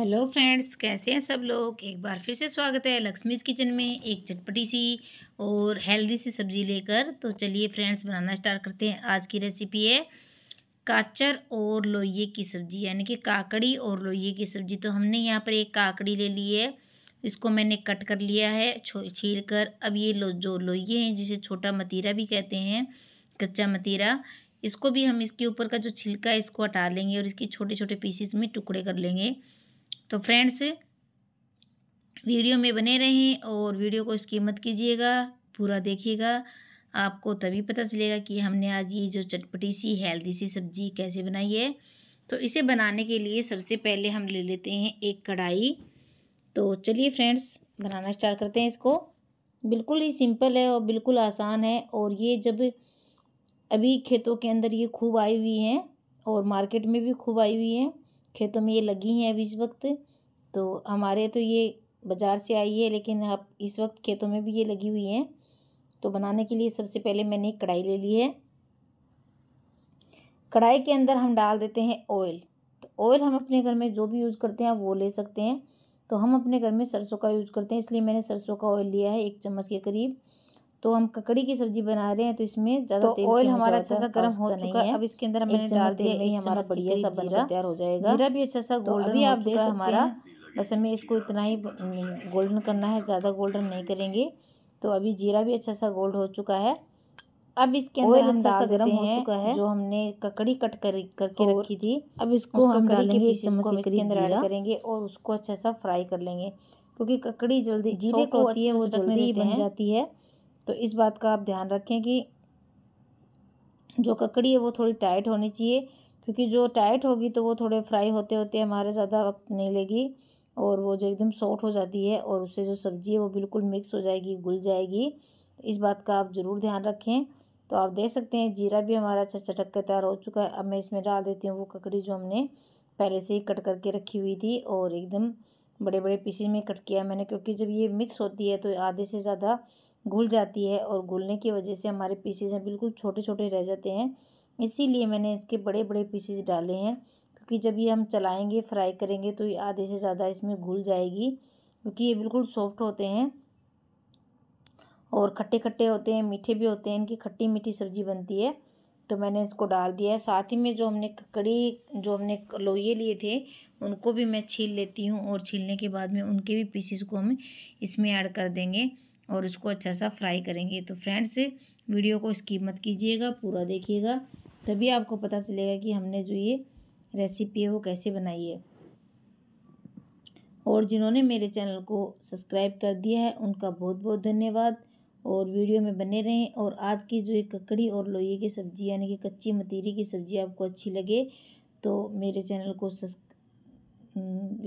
hello friends कैसे हैं सब लोग एक बार फिर से स्वागत है लक्ष्मीज किचन में एक चटपटी सी और हेल्दी सी सब्ज़ी लेकर तो चलिए फ्रेंड्स बनाना स्टार्ट करते हैं आज की रेसिपी है काचर और लोहिए की सब्ज़ी यानी कि काकड़ी और लोहिए की सब्ज़ी तो हमने यहाँ पर एक काकड़ी ले ली है इसको मैंने कट कर लिया है छील कर अब ये लो जो लोहिए हैं जिसे छोटा मतीरा भी कहते हैं कच्चा मतीरा इसको भी हम इसके ऊपर का जो छिलका है इसको हटा लेंगे और इसकी छोटे छोटे पीसीस में टुकड़े कर लेंगे तो फ्रेंड्स वीडियो में बने रहें और वीडियो को इसकी मत कीजिएगा पूरा देखिएगा आपको तभी पता चलेगा कि हमने आज ये जो चटपटी सी हेल्दी सी सब्जी कैसे बनाई है तो इसे बनाने के लिए सबसे पहले हम ले लेते हैं एक कढ़ाई तो चलिए फ्रेंड्स बनाना स्टार्ट करते हैं इसको बिल्कुल ही सिंपल है और बिल्कुल आसान है और ये जब अभी खेतों के अंदर ये खूब आई हुई हैं और मार्केट में भी खूब आई हुई हैं खेतों में ये लगी हैं अभी इस वक्त तो हमारे तो ये बाज़ार से आई है लेकिन अब इस वक्त खेतों में भी ये लगी हुई हैं तो बनाने के लिए सबसे पहले मैंने एक कढ़ाई ले ली है कढ़ाई के अंदर हम डाल देते हैं ऑयल तो ऑयल हम अपने घर में जो भी यूज़ करते हैं आप वो ले सकते हैं तो हम अपने घर में सरसों का यूज़ करते हैं इसलिए मैंने सरसों का ऑयल लिया है एक चम्मच के करीब तो हम ककड़ी की सब्जी बना रहे हैं तो इसमें ज़्यादा तो ऑयल हमारा अच्छा सा गर्म हो चुका है अब इसके अंदर हमने डाल दिया हमारा बढ़िया सा बनकर तैयार हो जाएगा जीरा भी अच्छा सा तो गोल्डन अभी आप देख हमारा बस हमें इसको इतना ही गोल्डन करना है ज़्यादा गोल्डन नहीं करेंगे तो अभी जीरा भी अच्छा सा गोल्ड हो चुका है अब इसके अंदर हम सा गर्म हो चुका है जो हमने ककड़ी कट कर करके रखी थी अब इसको हम डालेंगे इस चम्मच इसके अंदर ऐड करेंगे और उसको अच्छा सा फ्राई कर लेंगे क्योंकि ककड़ी जल्दी जीरे को होती है वो जल्दी बन जाती है तो इस बात का आप ध्यान रखें कि जो ककड़ी है वो थोड़ी टाइट होनी चाहिए क्योंकि जो टाइट होगी तो वो थोड़े फ्राई होते होते हमारे ज़्यादा वक्त नहीं लेगी और वो जो एकदम सॉफ्ट हो जाती है और उससे जो सब्ज़ी है वो बिल्कुल मिक्स हो जाएगी घुल जाएगी इस बात का आप ज़रूर ध्यान रखें तो आप देख सकते हैं जीरा भी हमारा अच्छा चटक के तैयार हो चुका है अब मैं इसमें डाल देती हूँ वो ककड़ी जो हमने पहले से ही कट करके रखी हुई थी और एकदम बड़े बड़े पीसेज में कट किया मैंने क्योंकि जब ये मिक्स होती है तो आधे से ज़्यादा घुल जाती है और घुलने की वजह से हमारे पीसेज हैं बिल्कुल छोटे छोटे रह जाते हैं इसीलिए मैंने इसके बड़े बड़े पीसेज डाले हैं क्योंकि जब ये हम चलाएंगे फ्राई करेंगे तो ये आधे से ज़्यादा इसमें घुल जाएगी क्योंकि ये बिल्कुल सॉफ्ट होते हैं और खट्टे खट्टे होते हैं मीठे भी होते हैं इनकी खट्टी मीठी सब्ज़ी बनती है तो मैंने इसको डाल दिया है साथ ही में जो हमने ककड़ी जो हमने लोहे लिए थे उनको भी मैं छील लेती हूँ और छीलने के बाद में उनके भी पीसीस को हम इसमें ऐड कर देंगे और इसको अच्छा सा फ्राई करेंगे तो फ्रेंड्स वीडियो को इसकी मत कीजिएगा पूरा देखिएगा तभी आपको पता चलेगा कि हमने जो ये रेसिपी है वो कैसे बनाई है और जिन्होंने मेरे चैनल को सब्सक्राइब कर दिया है उनका बहुत बहुत धन्यवाद और वीडियो में बने रहें और आज की जो ये ककड़ी और लोहे की सब्ज़ी यानी कि कच्ची मतीरी की सब्ज़ी आपको अच्छी लगे तो मेरे चैनल को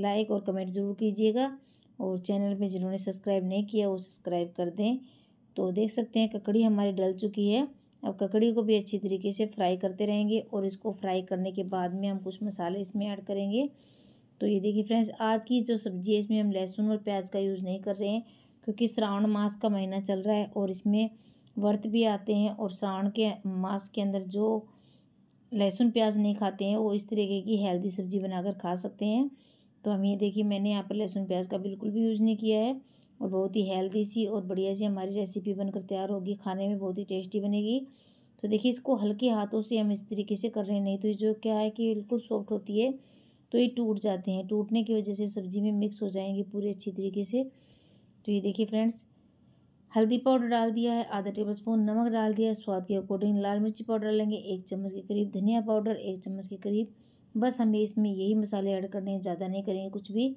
लाइक और कमेंट ज़रूर कीजिएगा और चैनल पे जिन्होंने सब्सक्राइब नहीं किया वो सब्सक्राइब कर दें तो देख सकते हैं ककड़ी हमारी डल चुकी है अब ककड़ी को भी अच्छी तरीके से फ्राई करते रहेंगे और इसको फ्राई करने के बाद में हम कुछ मसाले इसमें ऐड करेंगे तो ये देखिए फ्रेंड्स आज की जो सब्ज़ी है इसमें हम लहसुन और प्याज का यूज़ नहीं कर रहे हैं क्योंकि श्रावण मास का महीना चल रहा है और इसमें व्रत भी आते हैं और श्रावण के मास के अंदर जो लहसुन प्याज नहीं खाते हैं वो इस तरीके की हेल्दी सब्ज़ी बनाकर खा सकते हैं तो हम ये देखिए मैंने यहाँ पर लहसुन प्याज का बिल्कुल भी यूज़ नहीं किया है और बहुत ही हेल्दी सी और बढ़िया सी हमारी रेसिपी बनकर तैयार होगी खाने में बहुत ही टेस्टी बनेगी तो देखिए इसको हल्के हाथों से हम इस तरीके से कर रहे हैं नहीं तो जो क्या है कि बिल्कुल सॉफ्ट होती है तो ये टूट जाते हैं टूटने की वजह से सब्ज़ी में मिक्स हो जाएंगे पूरे अच्छी तरीके से तो ये देखिए फ्रेंड्स हल्दी पाउडर डाल दिया है आधा टेबल स्पून नमक डाल दिया है स्वाद के अकॉर्डिंग लाल मिर्ची पाउडर डालेंगे एक चम्मच के करीब धनिया पाउडर एक चम्मच के करीब बस हमें इसमें यही मसाले ऐड करने हैं ज़्यादा नहीं करेंगे कुछ भी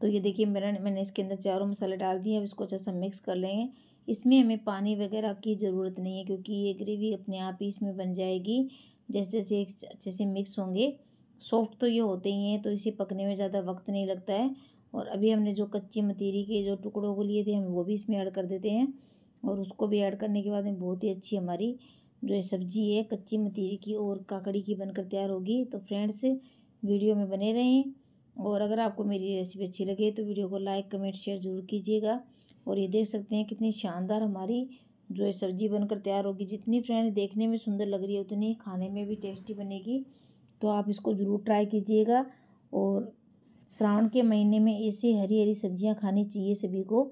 तो ये देखिए मेरा मैंने इसके अंदर चारों मसाले डाल दिए अब इसको अच्छा सा मिक्स कर लेंगे इसमें हमें पानी वगैरह की ज़रूरत नहीं है क्योंकि ये ग्रेवी अपने आप ही इसमें बन जाएगी जैसे जैसे अच्छे से मिक्स होंगे सॉफ्ट तो ये होते ही हैं तो इसे पकने में ज़्यादा वक्त नहीं लगता है और अभी हमने जो कच्ची मतीरी के जो टुकड़ों को लिए थे हम वो भी इसमें ऐड कर देते हैं और उसको भी ऐड करने के बाद में बहुत ही अच्छी हमारी जो ये सब्ज़ी है कच्ची मतीरी की और काकड़ी की बनकर तैयार होगी तो फ्रेंड्स वीडियो में बने रहें और अगर आपको मेरी रेसिपी अच्छी लगे तो वीडियो को लाइक कमेंट शेयर ज़रूर कीजिएगा और ये देख सकते हैं कितनी शानदार हमारी जो है सब्ज़ी बनकर तैयार होगी जितनी फ्रेंड देखने में सुंदर लग रही है उतनी खाने में भी टेस्टी बनेगी तो आप इसको ज़रूर ट्राई कीजिएगा और श्रावण के महीने में ऐसी हरी हरी सब्जियां खानी चाहिए सभी को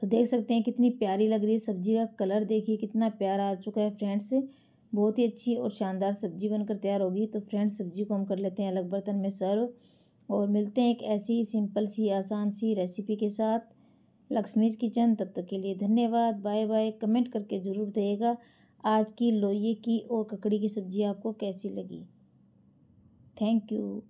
तो देख सकते हैं कितनी प्यारी लग रही है सब्जी का कलर देखिए कितना प्यारा आ चुका है फ्रेंड्स बहुत ही अच्छी और शानदार सब्ज़ी बनकर तैयार होगी तो फ्रेंड्स सब्ज़ी को हम कर लेते हैं अलग बर्तन में सर्व और मिलते हैं एक ऐसी सिंपल सी आसान सी रेसिपी के साथ लक्ष्मीज किचन तब तक के लिए धन्यवाद बाय बाय कमेंट करके ज़रूर बताइएगा आज की लोहे की और ककड़ी की सब्ज़ी आपको कैसी लगी थैंक यू